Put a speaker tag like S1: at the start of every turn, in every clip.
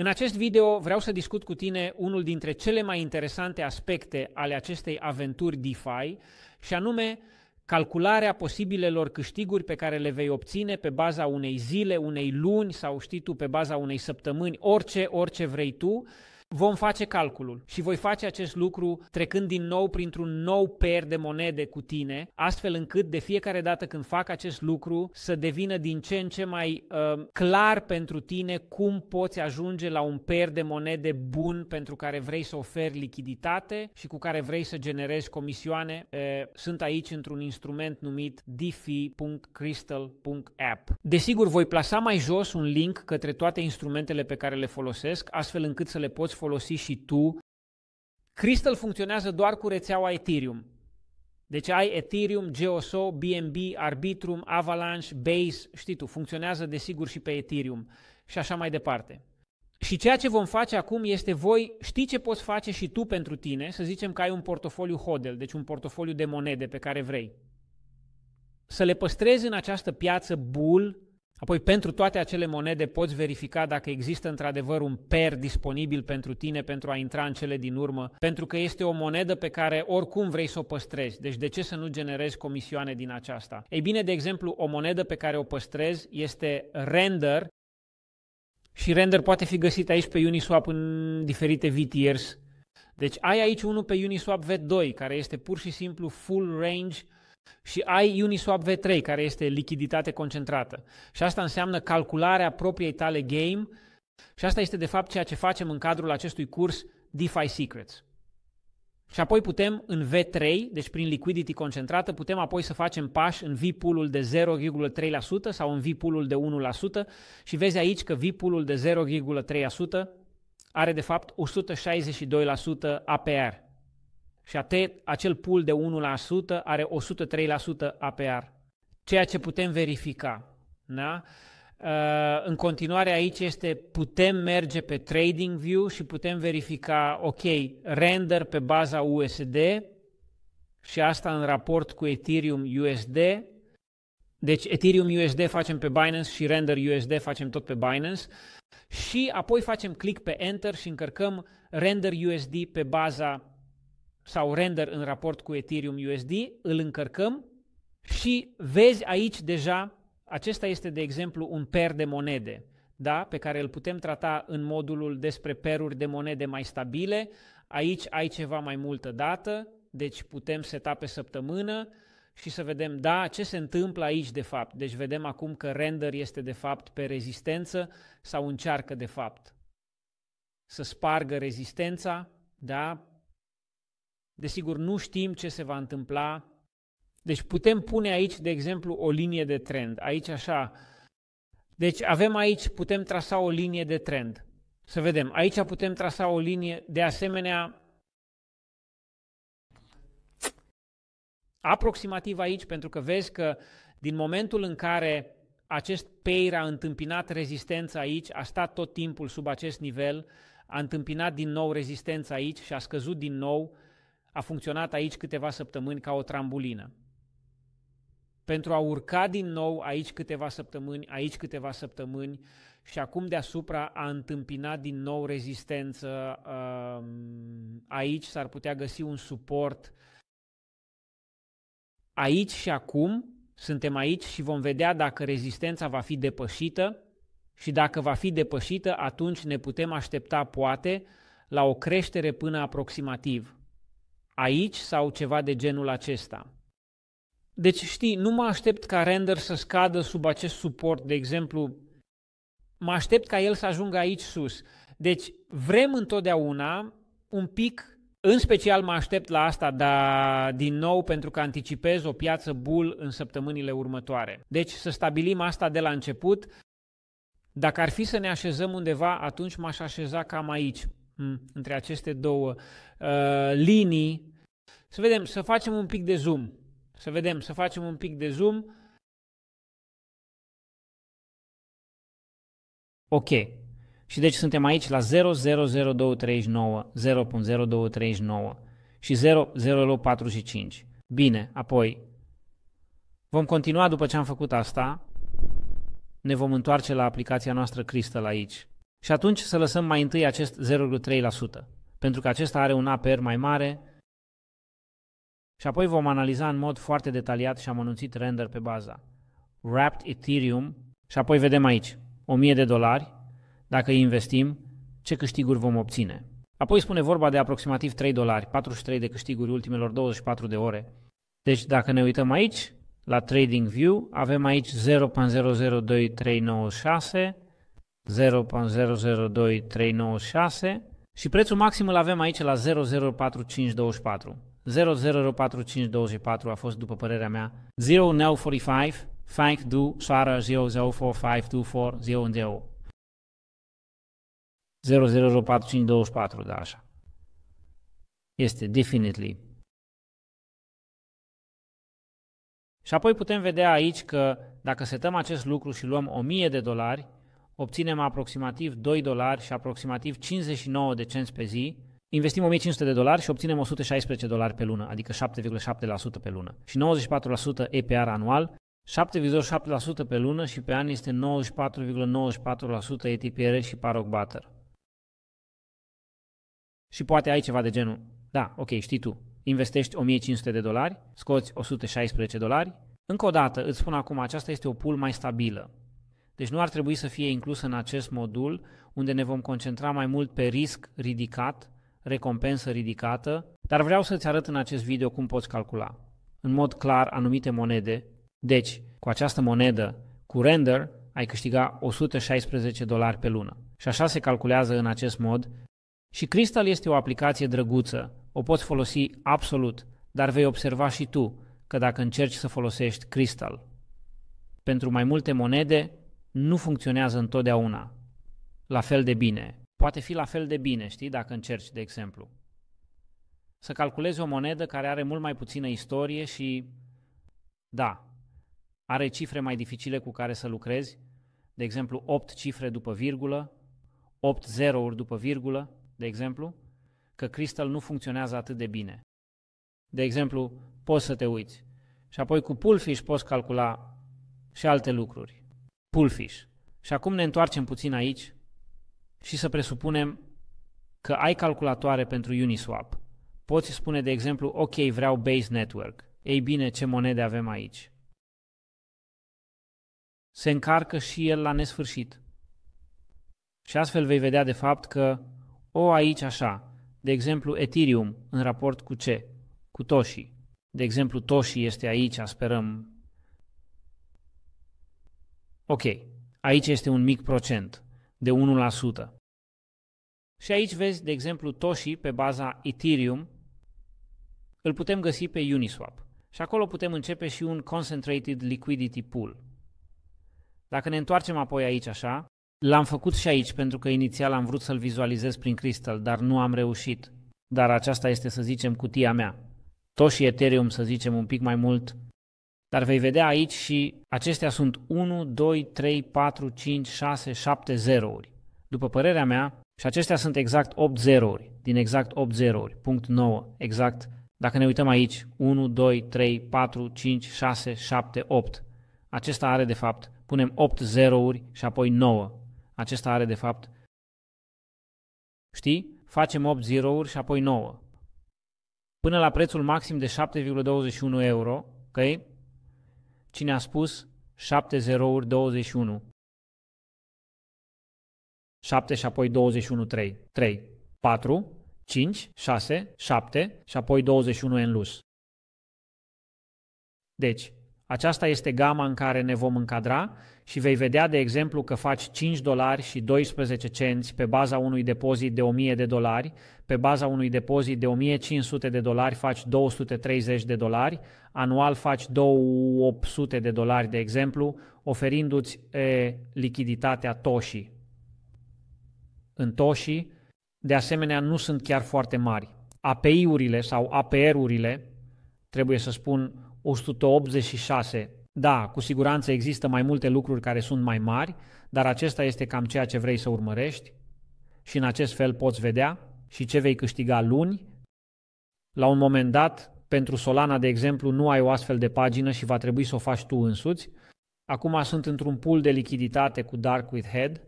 S1: În acest video vreau să discut cu tine unul dintre cele mai interesante aspecte ale acestei aventuri DeFi și anume calcularea posibilelor câștiguri pe care le vei obține pe baza unei zile, unei luni sau știi tu pe baza unei săptămâni, orice, orice vrei tu, Vom face calculul și voi face acest lucru trecând din nou printr-un nou per de monede cu tine, astfel încât de fiecare dată când fac acest lucru să devină din ce în ce mai uh, clar pentru tine cum poți ajunge la un per de monede bun pentru care vrei să oferi lichiditate și cu care vrei să generezi comisioane. Uh, sunt aici într-un instrument numit diffi.crystal.app. Desigur, voi plasa mai jos un link către toate instrumentele pe care le folosesc, astfel încât să le poți folosi și tu. Crystal funcționează doar cu rețeaua Ethereum. Deci ai Ethereum, GeoSo, BNB, Arbitrum, Avalanche, Base, știi tu, funcționează desigur și pe Ethereum și așa mai departe. Și ceea ce vom face acum este voi știi ce poți face și tu pentru tine, să zicem că ai un portofoliu hodl, deci un portofoliu de monede pe care vrei. Să le păstrezi în această piață bull Apoi, pentru toate acele monede poți verifica dacă există într-adevăr un per disponibil pentru tine pentru a intra în cele din urmă, pentru că este o monedă pe care oricum vrei să o păstrezi. Deci de ce să nu generezi comisioane din aceasta? Ei bine, de exemplu, o monedă pe care o păstrezi este Render și Render poate fi găsit aici pe Uniswap în diferite VTRs. Deci ai aici unul pe Uniswap V2, care este pur și simplu full range și ai Uniswap V3, care este lichiditate concentrată. Și asta înseamnă calcularea propriei tale game și asta este de fapt ceea ce facem în cadrul acestui curs DeFi Secrets. Și apoi putem în V3, deci prin liquidity concentrată, putem apoi să facem pași în V-pool-ul de 0,3% sau în V-pool-ul de 1% și vezi aici că V-pool-ul de 0,3% are de fapt 162% APR, și atât, acel pool de 1% are 103% APR, ceea ce putem verifica. Da? Uh, în continuare aici este putem merge pe Trading View și putem verifica, ok, render pe baza USD și asta în raport cu Ethereum USD. Deci Ethereum USD facem pe Binance și render USD facem tot pe Binance și apoi facem click pe Enter și încărcăm render USD pe baza sau render în raport cu Ethereum USD, îl încărcăm și vezi aici deja, acesta este de exemplu un per de monede, da? pe care îl putem trata în modulul despre peruri de monede mai stabile, aici ai ceva mai multă dată, deci putem seta pe săptămână și să vedem, da, ce se întâmplă aici de fapt. Deci vedem acum că render este de fapt pe rezistență sau încearcă de fapt să spargă rezistența, da, Desigur, nu știm ce se va întâmpla. Deci putem pune aici, de exemplu, o linie de trend. Aici așa. Deci avem aici, putem trasa o linie de trend. Să vedem. Aici putem trasa o linie. De asemenea, aproximativ aici, pentru că vezi că din momentul în care acest peir a întâmpinat rezistența aici, a stat tot timpul sub acest nivel, a întâmpinat din nou rezistența aici și a scăzut din nou, a funcționat aici câteva săptămâni ca o trambulină. Pentru a urca din nou aici câteva săptămâni, aici câteva săptămâni și acum deasupra a întâmpina din nou rezistență. Um, aici s-ar putea găsi un suport. Aici și acum suntem aici și vom vedea dacă rezistența va fi depășită și dacă va fi depășită, atunci ne putem aștepta poate la o creștere până aproximativ aici sau ceva de genul acesta. Deci știi, nu mă aștept ca render să scadă sub acest suport, de exemplu, mă aștept ca el să ajungă aici sus. Deci vrem întotdeauna un pic, în special mă aștept la asta, dar din nou pentru că anticipez o piață bull în săptămânile următoare. Deci să stabilim asta de la început. Dacă ar fi să ne așezăm undeva, atunci m-aș așeza cam aici. Mm, între aceste două uh, linii. Să vedem, să facem un pic de zoom. Să vedem, să facem un pic de zoom. Ok. Și deci suntem aici la 000239, 0.0239 și 0.045. Bine, apoi vom continua după ce am făcut asta. Ne vom întoarce la aplicația noastră Crystal aici. Și atunci să lăsăm mai întâi acest 0,3%, pentru că acesta are un APR mai mare și apoi vom analiza în mod foarte detaliat și am anunțit render pe baza Wrapped Ethereum și apoi vedem aici 1000 de dolari, dacă investim, ce câștiguri vom obține. Apoi spune vorba de aproximativ 3 dolari, 43 de câștiguri ultimelor 24 de ore. Deci dacă ne uităm aici, la Trading View, avem aici 0.002396, 0.002396 și prețul maxim îl avem aici la 004524. 004524 a fost, după părerea mea, 0945 5240452400. 004524, da, așa. Este definitely. Și apoi putem vedea aici că dacă setăm acest lucru și luăm 1000 de dolari, obținem aproximativ 2 dolari și aproximativ 59 de cenți pe zi, investim 1500 de dolari și obținem 116 dolari pe lună, adică 7,7% pe lună și 94% EPR anual, 7,7% pe lună și pe an este 94,94% ETPR și Paroc Butter. Și poate ai ceva de genul, da, ok, știi tu, investești 1500 de dolari, scoți 116 dolari, încă o dată, îți spun acum, aceasta este o pool mai stabilă. Deci nu ar trebui să fie inclus în acest modul unde ne vom concentra mai mult pe risc ridicat, recompensă ridicată, dar vreau să-ți arăt în acest video cum poți calcula. În mod clar, anumite monede, deci cu această monedă, cu render, ai câștiga 116 dolari pe lună. Și așa se calculează în acest mod. Și Crystal este o aplicație drăguță, o poți folosi absolut, dar vei observa și tu că dacă încerci să folosești Crystal. Pentru mai multe monede, nu funcționează întotdeauna la fel de bine. Poate fi la fel de bine, știi, dacă încerci, de exemplu. Să calculezi o monedă care are mult mai puțină istorie și, da, are cifre mai dificile cu care să lucrezi, de exemplu 8 cifre după virgulă, 8 zerouri după virgulă, de exemplu, că Crystal nu funcționează atât de bine. De exemplu, poți să te uiți. Și apoi cu Pulfish poți calcula și alte lucruri. Pulfish. Și acum ne întoarcem puțin aici și să presupunem că ai calculatoare pentru Uniswap. Poți spune, de exemplu, ok, vreau Base Network. Ei bine, ce monede avem aici? Se încarcă și el la nesfârșit. Și astfel vei vedea de fapt că o aici așa, de exemplu Ethereum în raport cu ce? Cu Toshi. De exemplu, Toshi este aici, sperăm, Ok, aici este un mic procent, de 1%. Și aici vezi, de exemplu, Toshi pe baza Ethereum, îl putem găsi pe Uniswap. Și acolo putem începe și un Concentrated Liquidity Pool. Dacă ne întoarcem apoi aici așa, l-am făcut și aici pentru că inițial am vrut să-l vizualizez prin Crystal, dar nu am reușit. Dar aceasta este, să zicem, cutia mea. Toshi Ethereum, să zicem, un pic mai mult dar vei vedea aici și acestea sunt 1, 2, 3, 4, 5, 6, 7 zerouri. După părerea mea, și acestea sunt exact 8 zerouri, din exact 8 zerouri, punct 9, exact, dacă ne uităm aici, 1, 2, 3, 4, 5, 6, 7, 8. Acesta are de fapt, punem 8 zerouri și apoi 9. Acesta are de fapt, știi, facem 8 zerouri și apoi 9. Până la prețul maxim de 7,21 euro, ok? Cine a spus? 7 zerouri 21. 7 și apoi 21, 3. 3, 4, 5, 6, 7 și apoi 21 în lus. Deci, aceasta este gama în care ne vom încadra și vei vedea, de exemplu, că faci 5 dolari și 12 cenți pe baza unui depozit de 1000 de dolari, pe baza unui depozit de 1500 de dolari faci 230 de dolari, anual faci 2800 de dolari, de exemplu, oferindu-ți e, lichiditatea toșii. În toși. de asemenea, nu sunt chiar foarte mari. API-urile sau APR-urile, trebuie să spun 186. Da, cu siguranță există mai multe lucruri care sunt mai mari, dar acesta este cam ceea ce vrei să urmărești și în acest fel poți vedea și ce vei câștiga luni. La un moment dat, pentru Solana, de exemplu, nu ai o astfel de pagină și va trebui să o faci tu însuți. Acum sunt într-un pool de lichiditate cu Dark with Head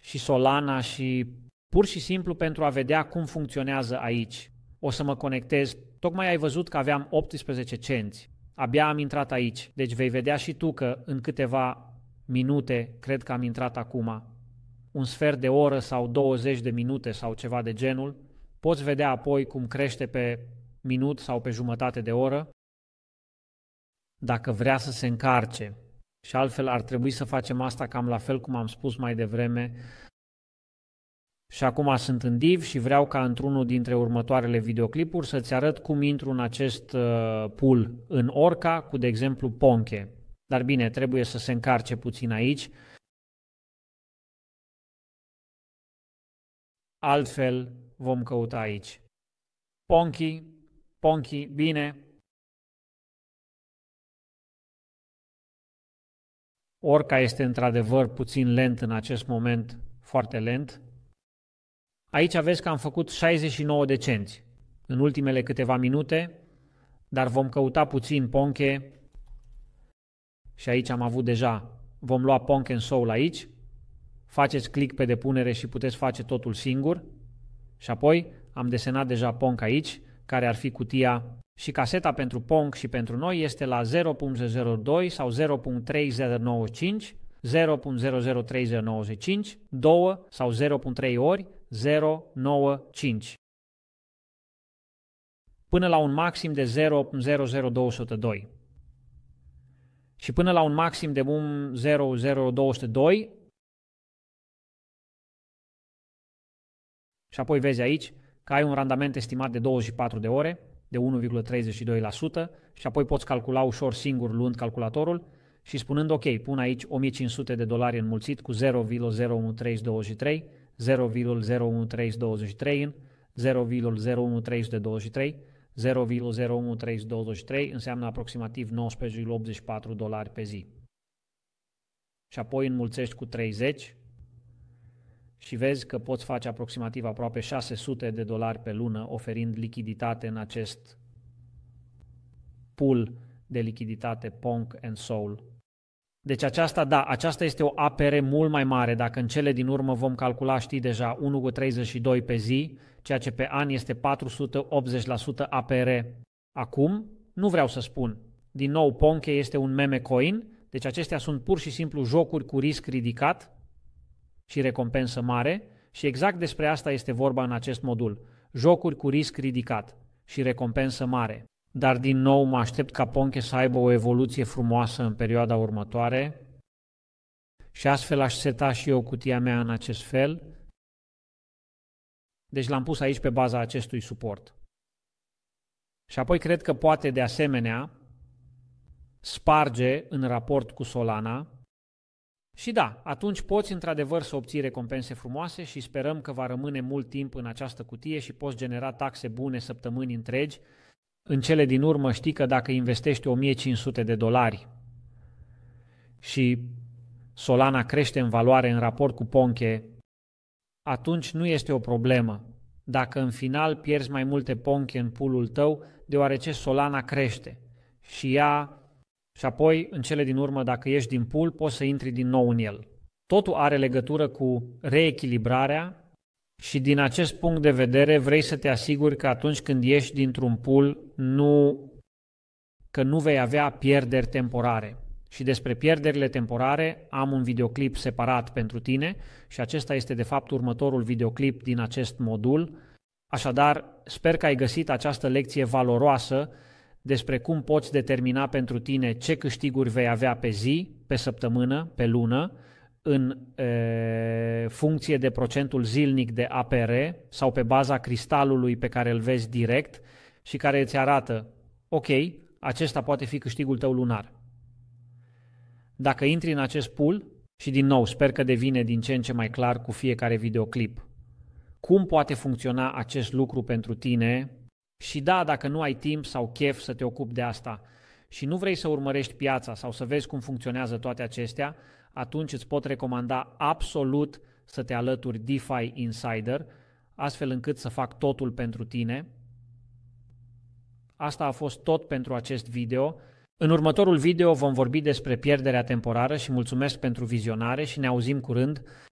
S1: și Solana și pur și simplu pentru a vedea cum funcționează aici. O să mă conectez Tocmai ai văzut că aveam 18 cenți. Abia am intrat aici, deci vei vedea și tu că în câteva minute, cred că am intrat acum, un sfert de oră sau 20 de minute sau ceva de genul, poți vedea apoi cum crește pe minut sau pe jumătate de oră, dacă vrea să se încarce. Și altfel ar trebui să facem asta cam la fel cum am spus mai devreme, și acum sunt în div și vreau ca într-unul dintre următoarele videoclipuri să-ți arăt cum intru în acest uh, pool în Orca cu, de exemplu, Ponche. Dar bine, trebuie să se încarce puțin aici. Altfel vom căuta aici. Ponchi, Ponchi, bine. Orca este într-adevăr puțin lent în acest moment, foarte lent, Aici aveți că am făcut 69 de cenți în ultimele câteva minute, dar vom căuta puțin ponche și aici am avut deja, vom lua ponche în soul aici, faceți click pe depunere și puteți face totul singur și apoi am desenat deja ponche aici, care ar fi cutia și caseta pentru Pong și pentru noi este la 0.002 sau 0.3095 0.003095, 2 sau 0.3 ori 095 până la un maxim de 0,00202 și până la un maxim de 1,00202 și apoi vezi aici că ai un randament estimat de 24 de ore de 1,32% și apoi poți calcula ușor singur luând calculatorul și spunând ok, pun aici 1500 de dolari înmulțit cu 0,01323 0,01323 0,01323 0,01323 înseamnă aproximativ 19,84 dolari pe zi. Și apoi înmulțești cu 30 și vezi că poți face aproximativ aproape 600 de dolari pe lună oferind lichiditate în acest pool de lichiditate Pong and Soul deci aceasta, da, aceasta este o APR mult mai mare. Dacă în cele din urmă vom calcula, știi deja, 1,32 pe zi, ceea ce pe an este 480% APR acum, nu vreau să spun. Din nou, Ponche este un meme coin, deci acestea sunt pur și simplu jocuri cu risc ridicat și recompensă mare și exact despre asta este vorba în acest modul. Jocuri cu risc ridicat și recompensă mare dar din nou mă aștept ca Ponche să aibă o evoluție frumoasă în perioada următoare și astfel aș seta și eu cutia mea în acest fel. Deci l-am pus aici pe baza acestui suport. Și apoi cred că poate de asemenea sparge în raport cu Solana și da, atunci poți într-adevăr să obții recompense frumoase și sperăm că va rămâne mult timp în această cutie și poți genera taxe bune săptămâni întregi în cele din urmă știi că dacă investești 1500 de dolari și Solana crește în valoare în raport cu Ponche, atunci nu este o problemă dacă în final pierzi mai multe Ponche în pulul tău, deoarece Solana crește și ea și apoi, în cele din urmă, dacă ieși din pul, poți să intri din nou în el. Totul are legătură cu reechilibrarea și din acest punct de vedere vrei să te asiguri că atunci când ieși dintr-un pool, nu, că nu vei avea pierderi temporare. Și despre pierderile temporare am un videoclip separat pentru tine și acesta este de fapt următorul videoclip din acest modul. Așadar, sper că ai găsit această lecție valoroasă despre cum poți determina pentru tine ce câștiguri vei avea pe zi, pe săptămână, pe lună, în e, funcție de procentul zilnic de APR sau pe baza cristalului pe care îl vezi direct și care îți arată, ok, acesta poate fi câștigul tău lunar. Dacă intri în acest pool, și din nou sper că devine din ce în ce mai clar cu fiecare videoclip, cum poate funcționa acest lucru pentru tine și da, dacă nu ai timp sau chef să te ocupi de asta și nu vrei să urmărești piața sau să vezi cum funcționează toate acestea, atunci îți pot recomanda absolut să te alături DeFi Insider, astfel încât să fac totul pentru tine. Asta a fost tot pentru acest video. În următorul video vom vorbi despre pierderea temporară și mulțumesc pentru vizionare și ne auzim curând